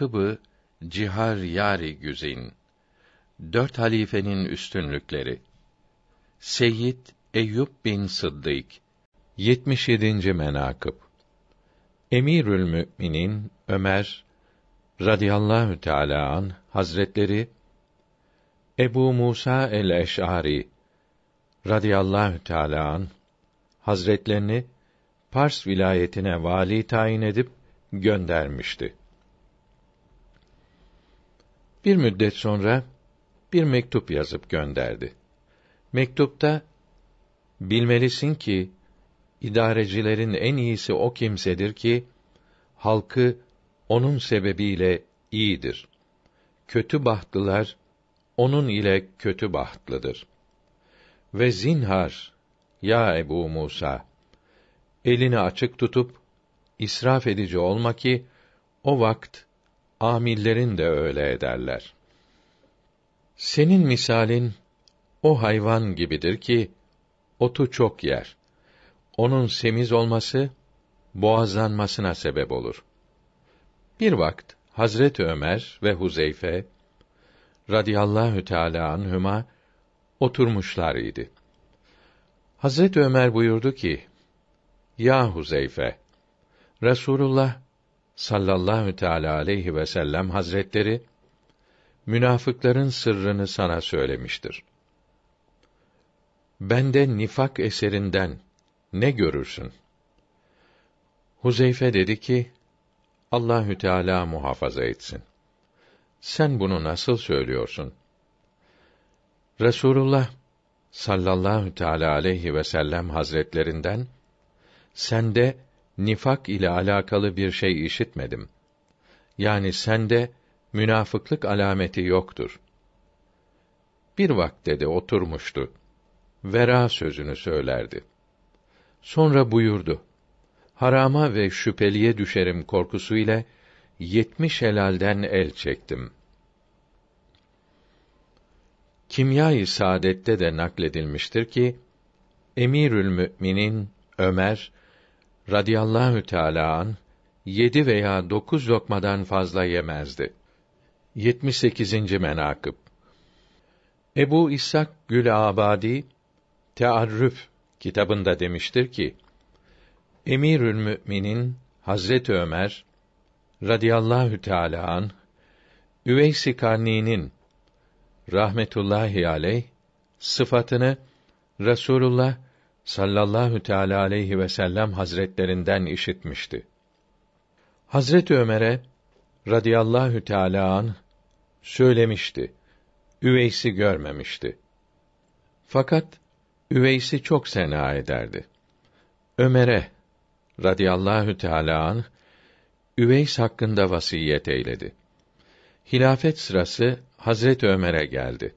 menkıbı cihar yari güzin. Dört halifenin üstünlükleri. Seyyid Eyüp bin Sıddık 77. menakıb Emirül Müminin Ömer radıyallahu teala an Hazretleri Ebu Musa el-Eş'ari radıyallahu teala an Hazretlerini Pars vilayetine vali tayin edip göndermişti. Bir müddet sonra bir mektup yazıp gönderdi. Mektupta bilmelisin ki idarecilerin en iyisi o kimsedir ki halkı onun sebebiyle iyidir. Kötü bahtlılar onun ile kötü bahtlıdır. Ve zinhar ya Ebu Musa elini açık tutup israf edici olma ki o vakit amillerin de öyle ederler. Senin misalin o hayvan gibidir ki otu çok yer. Onun semiz olması boğazlanmasına sebep olur. Bir vakit Hazret Ömer ve Huzeyfe radıyallahu teala anhuma oturmuşlar idi. Hazret Ömer buyurdu ki: Ya Huzeyfe, Resulullah sallallahu teala aleyhi ve sellem hazretleri münafıkların sırrını sana söylemiştir. Bende nifak eserinden ne görürsün? Huzeyfe dedi ki: Allahü Teala muhafaza etsin. Sen bunu nasıl söylüyorsun? Resulullah sallallahu teala aleyhi ve sellem hazretlerinden sende nifak ile alakalı bir şey işitmedim. Yani sende münafıklık alameti yoktur. Bir vakte de oturmuştu. Vera sözünü söylerdi. Sonra buyurdu. Harama ve şüpheliye düşerim korkusu ile yetmiş helalden el çektim. Kimyayı i Saadet'te de nakledilmiştir ki, Emirül Mü'minin Ömer, radıyallahu teâlâ an, yedi veya dokuz lokmadan fazla yemezdi. 78. menakıb Ebu İshak Abadi Tearrüf kitabında demiştir ki: Emirül Müminin Hazret Ömer radıyallahu teala an Üveysi Karni'nin rahmetullahi aleyh sıfatını Resulullah sallallahu teala aleyhi ve sellem hazretlerinden işitmişti. Hazret Ömer'e radıyallahu teala an söylemişti. Üveysi görmemişti. Fakat Üveysi çok sena ederdi. Ömer'e radıyallahu teala an Üveys hakkında vasiyet eyledi. Hilafet sırası Hazret Ömer'e geldi.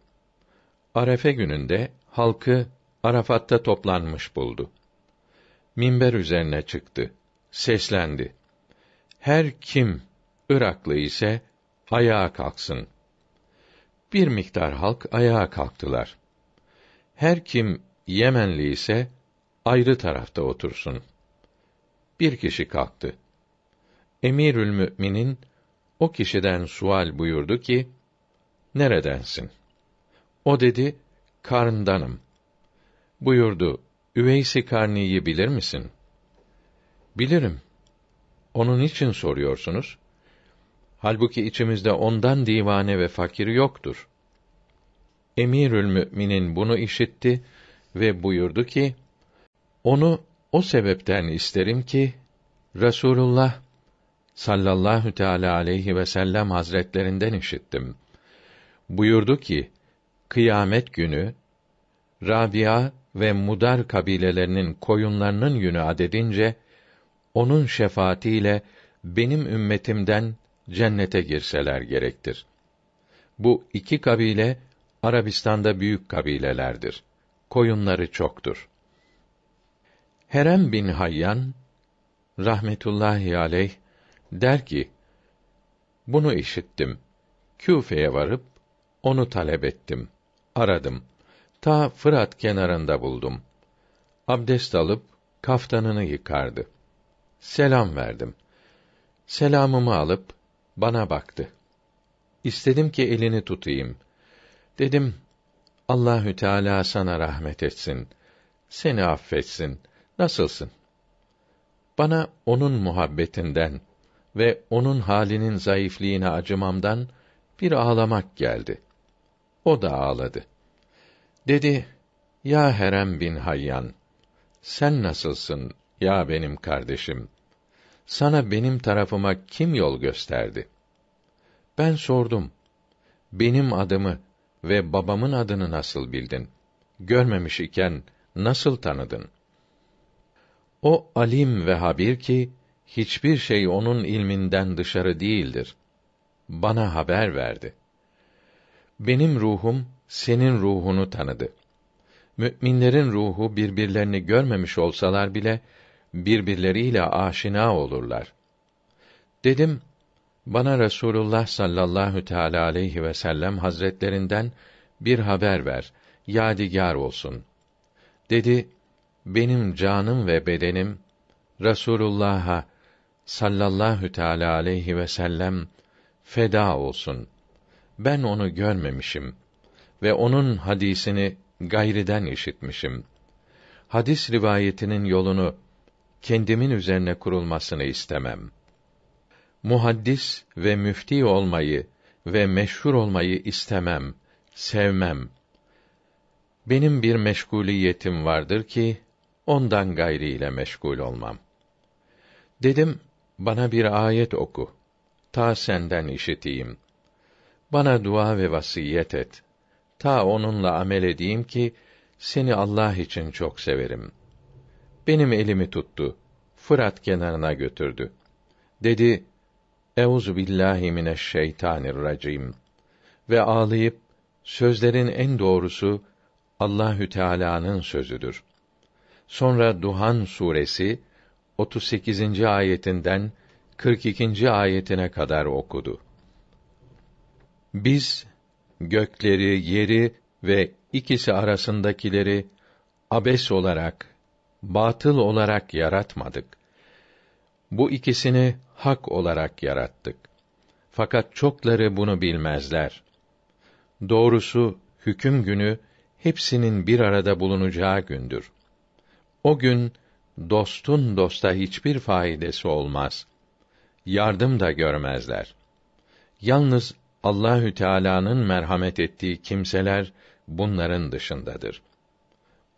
Arefe gününde halkı Arafat'ta toplanmış buldu. Minber üzerine çıktı. Seslendi. Her kim Iraklı ise ayağa kalksın. Bir miktar halk ayağa kalktılar. Her kim Yemenli ise ayrı tarafta otursun. Bir kişi kalktı. Emirül Mü'minin, o kişiden sual buyurdu ki, Neredensin? O dedi, Karındanım. Buyurdu, Üveysi Karni'yi bilir misin? Bilirim. Onun için soruyorsunuz. Halbuki içimizde ondan divane ve fakir yoktur. Emirül Mü'minin bunu işitti ve buyurdu ki, onu o sebepten isterim ki, Resulullah sallallahu teala aleyhi ve sellem hazretlerinden işittim. Buyurdu ki, kıyamet günü, Rabia ve Mudar kabilelerinin koyunlarının yünü adedince onun şefaatiyle benim ümmetimden cennete girseler gerektir. Bu iki kabile Arabistan'da büyük kabilelerdir. Koyunları çoktur. Herem bin Hayyan rahmetullahi aleyh der ki: Bunu işittim. Küfe'ye varıp onu talep ettim. Aradım ta Fırat kenarında buldum. Abdest alıp kaftanını yıkardı. Selam verdim. Selamımı alıp bana baktı. İstedim ki elini tutayım. Dedim, Allahü Teala sana rahmet etsin. Seni affetsin. Nasılsın? Bana onun muhabbetinden ve onun halinin zayıflığına acımamdan bir ağlamak geldi. O da ağladı. Dedi: Ya Herem bin Hayyan, sen nasılsın ya benim kardeşim? Sana benim tarafıma kim yol gösterdi? Ben sordum. Benim adımı ve babamın adını nasıl bildin? Görmemiş iken nasıl tanıdın? O alim ve habir ki hiçbir şey onun ilminden dışarı değildir. Bana haber verdi. Benim ruhum senin ruhunu tanıdı. Müminlerin ruhu birbirlerini görmemiş olsalar bile birbirleriyle aşina olurlar. Dedim, bana Resulullah sallallahu teala aleyhi ve sellem hazretlerinden bir haber ver, yadigar olsun. Dedi, benim canım ve bedenim Resulullah'a sallallahu teala aleyhi ve sellem feda olsun. Ben onu görmemişim ve onun hadisini gayriden işitmişim. Hadis rivayetinin yolunu kendimin üzerine kurulmasını istemem. Muhaddis ve müfti olmayı ve meşhur olmayı istemem, sevmem. Benim bir meşguliyetim vardır ki ondan gayri ile meşgul olmam. Dedim, bana bir ayet oku. Ta senden işiteyim. Bana dua ve vasiyet et ta onunla amel edeyim ki seni Allah için çok severim. Benim elimi tuttu. Fırat kenarına götürdü. Dedi: Euzu billahi mineşşeytanirracim. Ve ağlayıp sözlerin en doğrusu Allahü Teala'nın sözüdür. Sonra Duhan suresi 38. ayetinden 42. ayetine kadar okudu. Biz gökleri, yeri ve ikisi arasındakileri abes olarak, batıl olarak yaratmadık. Bu ikisini hak olarak yarattık. Fakat çokları bunu bilmezler. Doğrusu hüküm günü hepsinin bir arada bulunacağı gündür. O gün dostun dosta hiçbir faydası olmaz. Yardım da görmezler. Yalnız Allahü Teala'nın merhamet ettiği kimseler bunların dışındadır.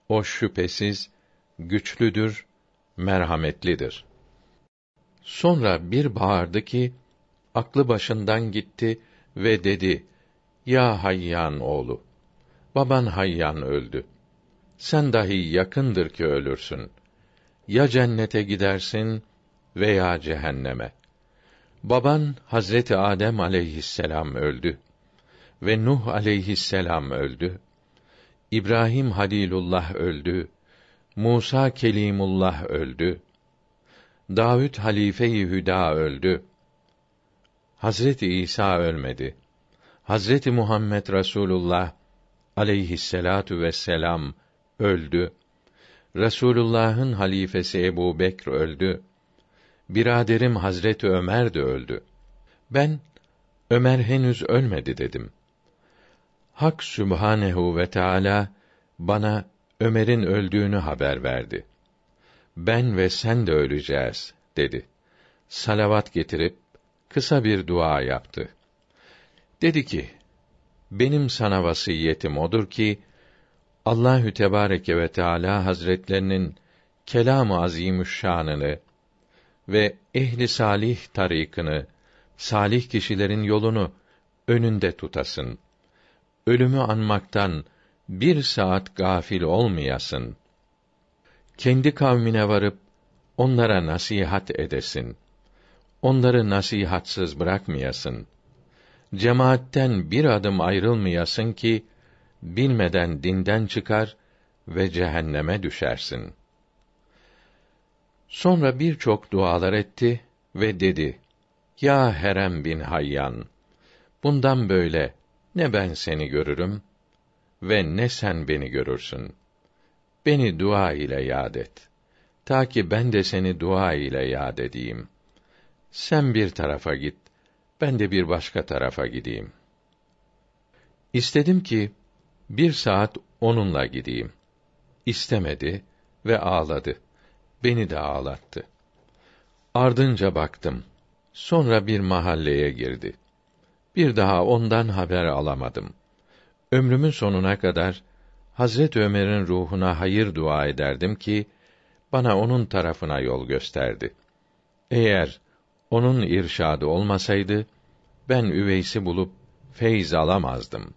O şüphesiz güçlüdür, merhametlidir. Sonra bir bağırdı ki aklı başından gitti ve dedi: Ya Hayyan oğlu, baban Hayyan öldü. Sen dahi yakındır ki ölürsün. Ya cennete gidersin veya cehenneme.'' Baban Hazreti Adem aleyhisselam öldü ve Nuh aleyhisselam öldü. İbrahim Halilullah öldü. Musa Kelimullah öldü. Davud halife-i Hüda öldü. Hazreti İsa ölmedi. Hazreti Muhammed Rasulullah aleyhisselatu vesselam öldü. Rasulullahın halifesi Ebu Bekr öldü biraderim Hazret Ömer de öldü. Ben Ömer henüz ölmedi dedim. Hak Sübhanehu ve Teala bana Ömer'in öldüğünü haber verdi. Ben ve sen de öleceğiz dedi. Salavat getirip kısa bir dua yaptı. Dedi ki: Benim sana vasiyetim odur ki Allahü Tebareke ve Teala Hazretlerinin kelam-ı azimüşşanını ve ehli salih tarikını, salih kişilerin yolunu önünde tutasın. Ölümü anmaktan bir saat gafil olmayasın. Kendi kavmine varıp onlara nasihat edesin. Onları nasihatsız bırakmayasın. Cemaatten bir adım ayrılmayasın ki bilmeden dinden çıkar ve cehenneme düşersin.'' Sonra birçok dualar etti ve dedi: Ya Herem bin Hayyan, bundan böyle ne ben seni görürüm ve ne sen beni görürsün. Beni dua ile yad et. Ta ki ben de seni dua ile yad edeyim. Sen bir tarafa git, ben de bir başka tarafa gideyim. İstedim ki, bir saat onunla gideyim. İstemedi ve ağladı.'' beni de ağlattı. Ardınca baktım. Sonra bir mahalleye girdi. Bir daha ondan haber alamadım. Ömrümün sonuna kadar Hazret Ömer'in ruhuna hayır dua ederdim ki bana onun tarafına yol gösterdi. Eğer onun irşadı olmasaydı ben üveysi bulup feyz alamazdım.